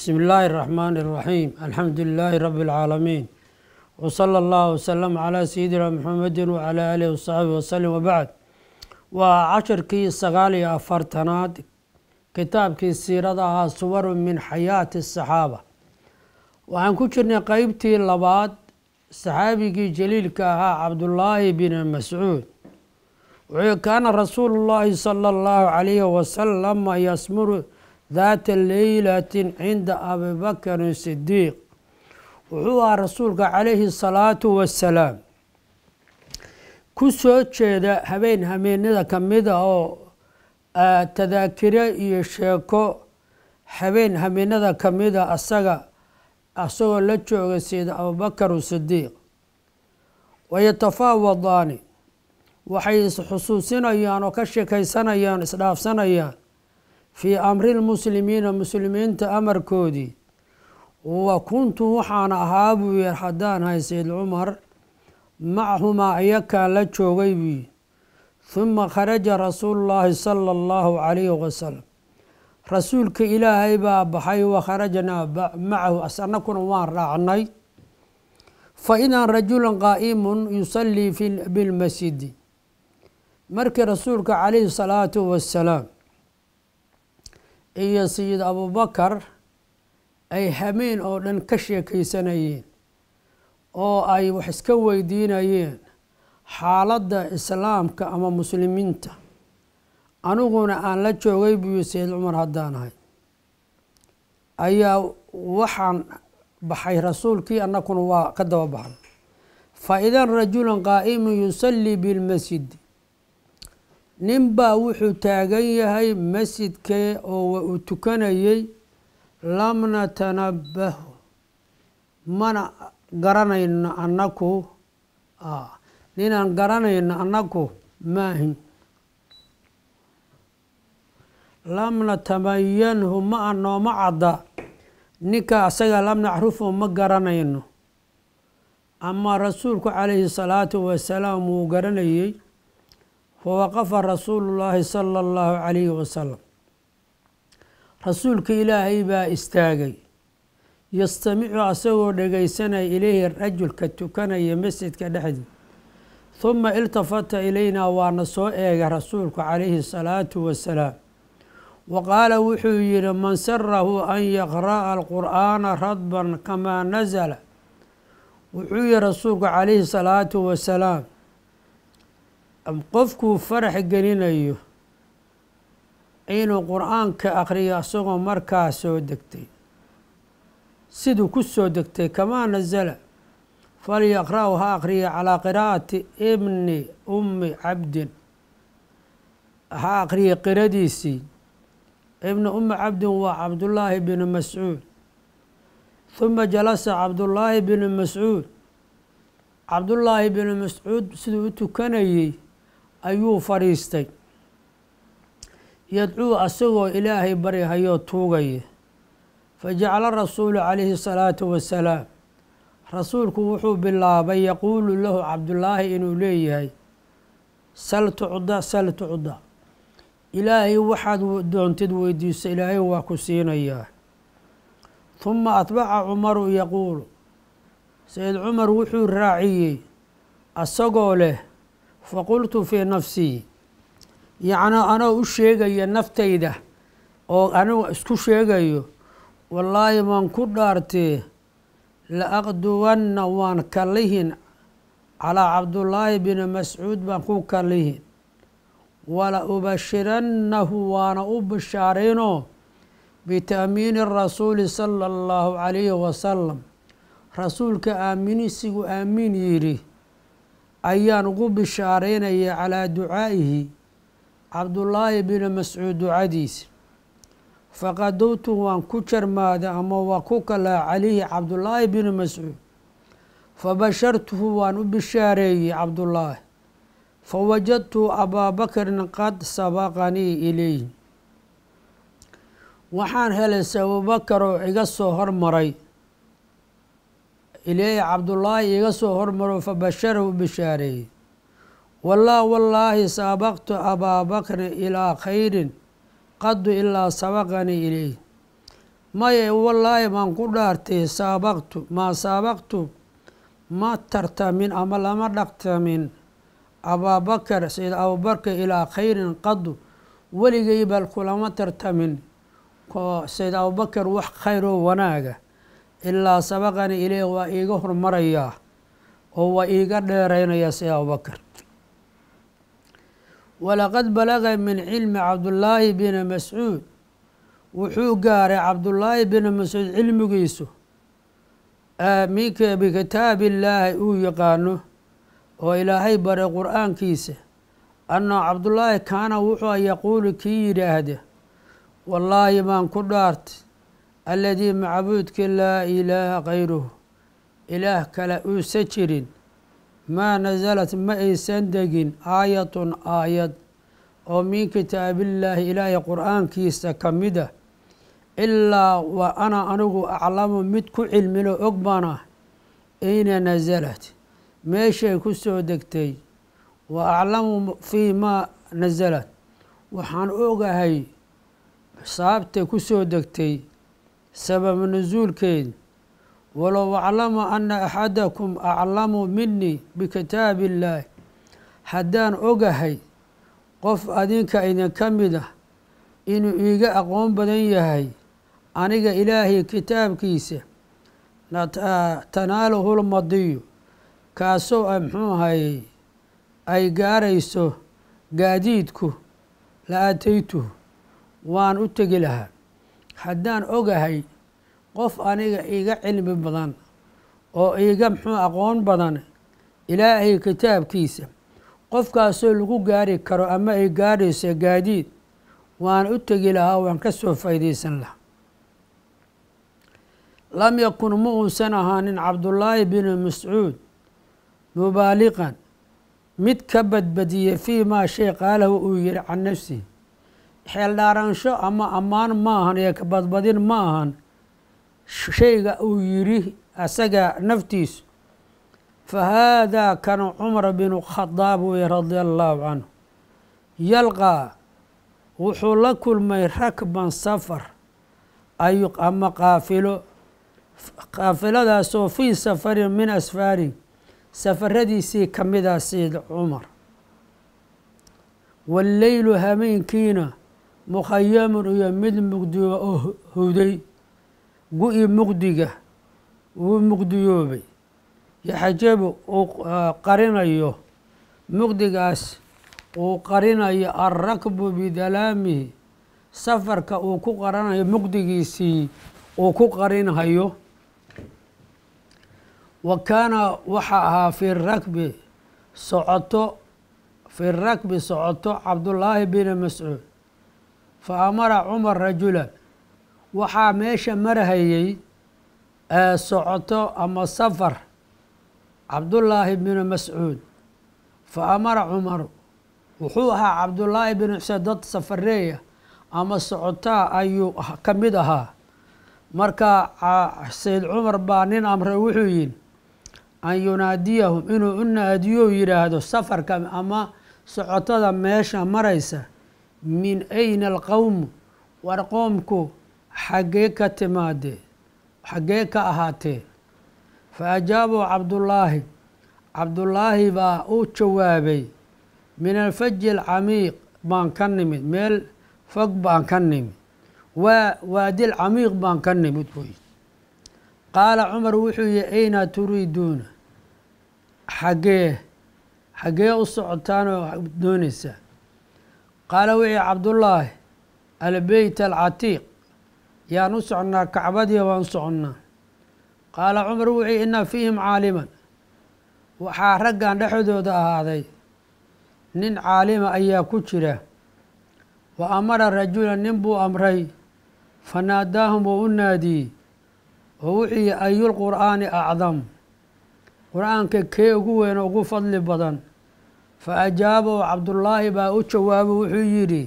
بسم الله الرحمن الرحيم الحمد لله رب العالمين وصلى الله وسلم على سيدنا محمد وعلى آله وصحبه وسلم وبعد وعشر كي سغالي افرتنات كتاب كي سيرتها صور من حياة الصحابة وعن كترنا قيبتي اللباد صحابي كي جليل كاها عبد الله بن مسعود وكان رسول الله صلى الله عليه وسلم يسمر daata leylatin cinda abibakrin sidiiq wuxuu ahaa rasuulka calayhi salaatu wasalaam ku soo jeeda habeen habeenada ka mid ah oo ah, tadaakiro iyo sheeko habeen habeenada ka mid a ah asaga asagoo la jooga sayid abubakar sidiiq wayatafaawadaani waxay is xusuusinayaan oo ka sheekaysanayaan isdhaafsanayaan في أمر المسلمين مسلمين تأمر كودي وكنت وحان أهابو يرحدان هاي سيد عمر معهما إيكا غيبي ثم خرج رسول الله صلى الله عليه وسلم رسولك إلهي بحي وخرجنا معه أسألنكم وان راعني فإذا رجل قائم يصلي في بالمسجد مرك رسولك عليه الصلاة والسلام iyo sayid abubakar ay hameen oo dhan ka sheekaysanayeen oo ay wax iska weydiinayeen xaaladda islaamka ama muslimiinta aniguna aan la joogay buyuu sayid cumar haddaan ahay ayaa waxaan baxay rasuulkii annakuna waa ka daba baxay fa idan rajulan qaa'imun yusallii bilmasjidi nin baa wuxuu taagan yahay masjidkee oo wa uu tukanayey lamna tanabbahu mana garanayno annaku ninaan garanayno annaku maahin lamna tamayanhu ma anooma cadda ninka asaga lam nacrifu ma garanayno amaa rasuulku calayhi salaatu wasalaam wuu garanayey wawaqafa rasuulu llaahi sala allahu calayhi wasalam rasuulka ilaahay baa istaagay yastamicu asagoo dhegaysanaya ilayhi rajulka tukanaya masjidka dhexdii huma iltafata ilaynaa waana soo eegay rasuulku calayhi salaatu wasalaam wa qaala wuxuu yidhi man sarahu an yaqra'a alqur'aana radban kamaa nasala wuxuu yihi rasuulku calayhi salaatu wasalaam qofkuu farax gelinayo inuu qur'aanka akhriyo isagoo markaa soo degtay siduu ku soo degtay kamaa nazala falyaqra'u ha akhriya calaa qiraa'ati ibni ummi cabdin ha akhriya qiradiisii ibni ummi cabdin waa cabdullaahi binu mascuud huma jalasa cabdullaahi binu mascuud cabdullaahi binu mascuud siduu u tukanayey ayuu fadhiistay yadcuu asagoo ilaahay baryahayo tuugaya fajacala rasuulu calayhi salaatu wasalaam rasuulku wuxuu bilaabay yaquulu lahu cabdullaahi inuu leeyahay sal tucda sal tucda ilaahay waxaad doontid weydiiso ilaahay waa ku siinayaa huma atbaca cumaru yaquulu sayid cumar wuxuu raaciyey asagoo leh faqultu fii nafsii yacnaa anoo u sheegaya naftayda oo anigu isku sheegayo wallaahi maan ku dhaartee la aqduwanna waan kalihin calaa cabdullaahi bini mascuud baan ku kalihin wala ubashirannahu waana u bishaaraynoo bita'miini rasuuli sala allahu calayhi wasalam rasuulka aaminisigu aamin yidhi ayaan ugu bishaaraynaya calaa ducaa'ihi cabdullaahi binu mascuud ducadiisa faqadowtu waan ku jarmaaday ama waa ku kalaa calihi cabdullaahi binu mascuud fabashartuhu waan u bishaareeyey cabdullaahi fawajadtu abaabakrin qad sabaqanii ilayhi waxaan helay abuubakar oo iga soo hormaray ileehi cabdullaahi iga soo hormaro fabasharahu bishaareeyey wallah wallaahi saabaqtu abaabakrin ilaa khayrin qadu ilaa sabaqanii ileyh maya wallaahi baan ku dhaartay saabaqtu maa saabaqtu ma tartamin ama lama dhaqtamin abaabakar sayid abuubakar ilaa khayrin qadu weligay bal kulama tartamin sayid abuubakar wax khayr oo wanaaga ilaa sabaqanii ilayh waa iiga hormarayaa oo waa iiga dheeraynayaa si abubakar walaqad balaga min cilmi cabdullaahi bin mascuud wuxuu gaaray cabdullaahi bin mascuud cilmigiisu minka bikitaab illaahi uu yaqaano oo ilaahay baray aankiisa annaa cabdullaahi kaana wuxuu yaquulu kii yidhaahde wallaahi maan ku dhaartay alladii macbuudkii laa ilaaha kayruhu ilaah kale uusa jirin maa nasalad ma aysan degin aayatun aayad oo min kitaabillaahi ilaahay qur-aankiisa ka mid ah ilaa wa ana anigu aclamu mid ku cilmilo og baan ah ayna nasalad meeshay ku soo degtay wa aclamu fii maa nasalad waxaan ogahay saabtay ku soo degtay sabab nusuulkeeda walow aclamu anna axadakum aclamu minii bikitaabi illaahi haddaan ogahay qof adinka idinka mid ah inuu iiga aqoon badan yahay aniga ilaahay kitaabkiisa tanaaluhu lmadiyu kaasoo a muxuu ahayey ay gaarayso gaadiidku la aataytuhu waan u tegi lahaa haddaan ogahay qof aniga iga cilmi badan oo iga muxuu aqoon badan ilaahay kitaabkiisa qofkaasoo lagu gaari karo ama ay gaadhayso gaadiid waan u tegi lahaa waan ka soo faa'iidaysan lahaa lam yakun ma uusan ahaanin cabdullaahi binu mascuud mubaaliqan mid ka badbadiya fii maa shay qaalahu uu yihi can nafsihi xeeldhaaraansho ama ammaan ahan iyo kabadbadin ma ahan shayga uu yidhi asaga naftiisu fa haadaa kana cumar binu khadaab wey radia allaahu canhu yalqaa wuxuu la kulmay rakban safar ay ama qaafilo qaafiladaasoo fii safarin min asfaarin safaradiisii ka midaa ah siid cumar walleylu habeenkiina mukhayamun iyo mid mugdiyo oo huday gu-i mugdiga wuu mugdiyoobay yaxjabu uu qarinayo mugdigaas uu qarinayo alrakbu bidalaamihi safarka uu ku qaranayo mugdigiisii uu ku qarinhayo wa kaana waxaa ahaa fi rakbi socoto fi rakbi socoto cabdullaahi bin mascuud fa amara cumar rajula waxaa meesha marahayay socoto ama safar cabdullaahi binu mascuud fa amara cumar wuxuu ahaa cabdullaahi binu mascuud dad safareeya ama socotaa ayuu ka mid ahaa marka sayid cumar baa nin amre wuxuu yihi an yunaadiyahum inuu u naadiyo yidhaahdo safarka ama socotada meesha maraysa min ayna alqowm war qoomku xaggee ka timaadee xaggee ka ahaatee fa ajaabuu cabdullaahi cabdullaahi baa u jawaabay min alfaji alcamiiq baan ka nimid meel fog baan ka nimid waa waadil camiiq baan ka nimid buy qaala cumar wuxuu yihi ayna turiiduuna xaggee xaggee u socotaanoo doonaysaa qaala wixii cabdullaahi albeyt alcatiiq yaan u soconnaa kacbadii waan soconnaa qaala cumar wuxuu inaa fiihim caaliman waxaa raggan dhexdooda ahaaday nin caalima ah ayaa ku jira wa amara rajula nin buu amray fanaadaahum naadaahum u naadiyey oo wuxuu yihi ayulqur'aani acdam qur-aanka kee ugu weyn ugu fadli badan fa ajaaba oo cabdullaahi baa u jawaabo wuxuu yidhi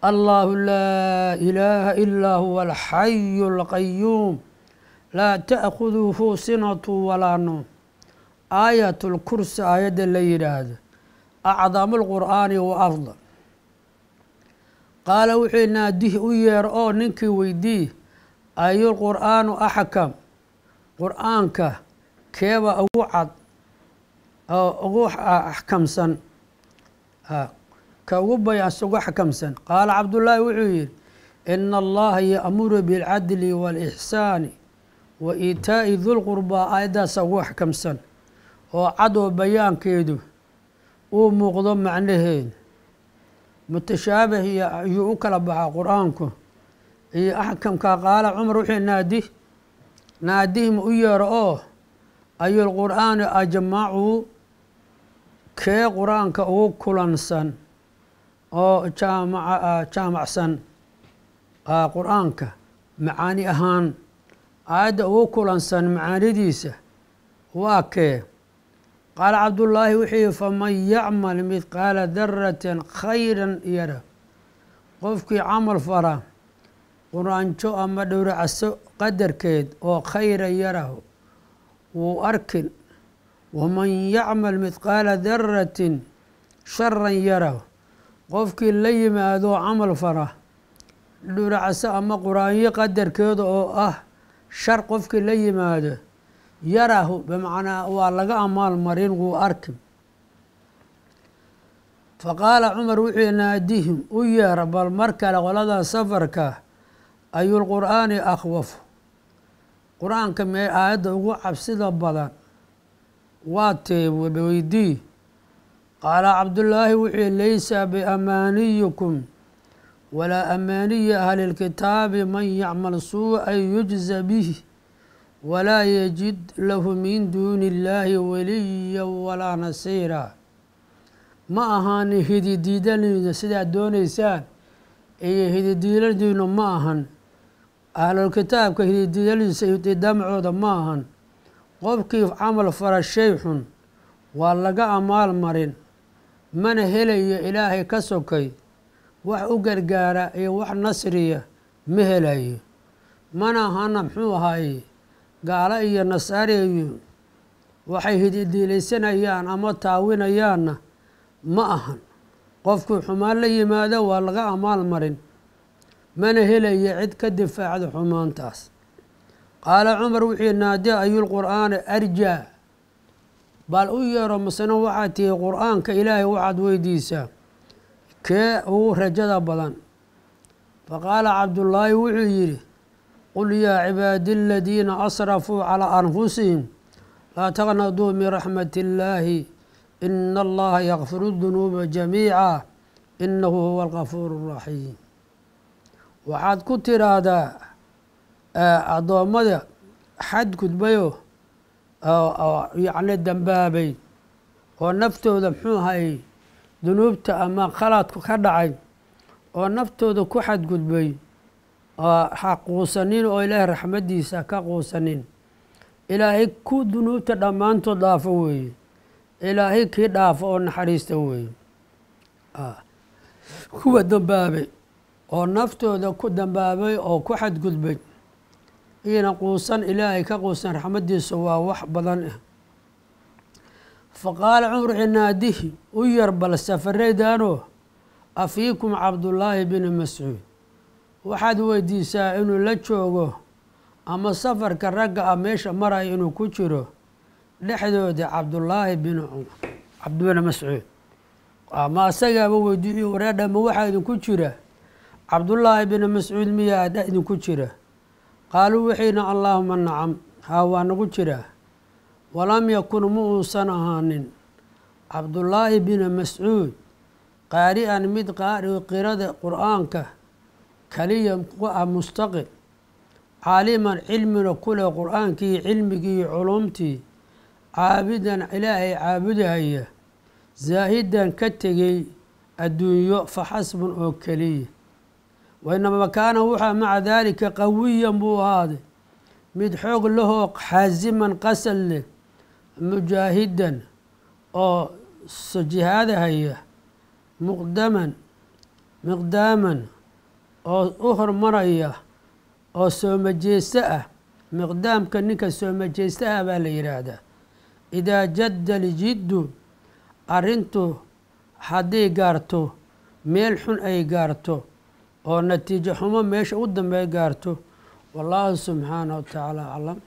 allaahu laa ilaaha ilaa huwa alxayu alqayuum laa ta'khuduhu sinatu walaa noom aayat lkursi aayadda la yidhaahdo acdamu lqur'aani wa afdal qaala wuxuu naadih u yeer oo ninkii weydii ayuu lqur'aanu axkam qur'aanka keeba ugu cad oo ugu ah axkamsan ka ugu bayas ugu xakamsan qaala cabdullaahi wuxuu yidhi ina allaha yaamuru bilcadli waalixsaani wa iitaa'i dulqurbaa aayaddaasa ugu xakamsan oo cadoo bayaankeedu uu muuqdo macnaheeda mutashaabih iyo ayuu u kala baxaa qur-aanku iyo axkamka qaala cumar wuxuu naadi naadihim u yeero oo oh, ayulqur'aanu ajmacu kee qur-aanka ugu kulansan oo ah, jaamacsan ah, qur-aanka macaani ahaan aayadda ugu kulansan macaanidiisa waa kee qaala cabdullaahi wuxuu yihi faman yacmal midqaala daratin khayran yara qofkii camal fara quraanjo ama dhowracaso qadarkeed oo khayran yarah wuu arkin waman yacmal midqaala daratin sharan yara qofkii la yimaado camal fara dhuracsa ama qur-aanyo qadarkeeda oo ah shar qofkii la yimaado yarahu bimacnaa waa laga amaal marin wuu arki faqaala cumar wuxuu naadihim u yeera bal mar kale qoladan safarka ayulqur'aani akhwafu qur-aanka mee aayadda ugu cabsida badan واتي وبويدي قال عبد الله وحي ليس بأمانيكم ولا أماني أهل الكتاب من يعمل سوء يجزى به ولا يجد له من دون الله وليا ولا نصيرا ما أهان هدي ديدان سيدا دونيسان أي هدي ديدان ما أهان أهل الكتاب كهدي ديدان سيدا دمعو ما أهان qofkii camal fara shay xun waa laga amaal marin mana helayo ilaahay ka sokay wax u gargaara iyo wax nasriya ma helayo mana ahana muxuu ahaaye gaalo iyo nasaariyu waxay hididiilaysanayaan ama taawinayaanna ma ahan qofkuu xumaan la yimaado waa laga amaal marin mana helaya cid ka difaacda xumaantaas قال عمر وحي نادى أي القرآن أرجى بل أي رمسنا وعاتي قرآن كإله وعد ويديسا كي هو رجدا بلان فقال عبد الله وحي قل يا عباد الذين أسرفوا على أنفسهم لا تغنضوا من رحمة الله إن الله يغفر الذنوب جميعا إنه هو الغفور الرحيم وعاد كتير هذا addoommada xadgudbayoo yacni dambaabay oo naftooda muxuu ahay dunuubta ama khalaadku ka dhacay oo naftooda ku xadgudbay ha quusanin oo ilaahay raxmaddiisa ka quusanin ilaahay ku dunuubta dhammaantood dhaafo weeye ilaahay kii dhaafo oo naxariista weeye kuwa dambaabay oo naftooda ku dambaabay oo ku xadgudbay ina quusan ilaahay ka quusan raxmaddiisa waa wax badan ah qaala cumru cinaadihi u yar bal safaraydaanoo afiikum cabdullaahi bini mascuud waxaad weydiisaa inuu la joogo ama safarka ragga ah meesha maraya inuu ku jiro dhexdooda cabdullaahi bin cabdibini mascuud ama asagaaba weydiiyo wareedha waxaa idinku jira cabdullaahi bini mascuud miyaa idinku jira qaaluu wixiina allaahuma nacam haa waa nagu jiraa walam yakun ma uusan ahaanin cabdullaahi bina mascuud qaari-an mid qaari qirada qur-aanka keliyan ku ah mustaqil caaliman cilmina kule aankii cilmigii culumtii caabidan ilaahay caabudahaya zaahidan ka tegey adduunyo fa xasbun oo keliya wainamaba kaana wuxaa maca daalika qawiyan buu ahaaday mid xoog lahoo xaasiman qasal leh mujaahidan oo so muqdaman miqdaaman oo u hormaraya oo soomajeysto ah miqdaamka ninka soomajeysto ah baa la yidhaahdaa idaa jadda ljiddu arrintu hadday gaarto meel xun ay gaarto oo natiijo xumo meesha u dambey gaarto wallaahu subxaana wa tacaala aclam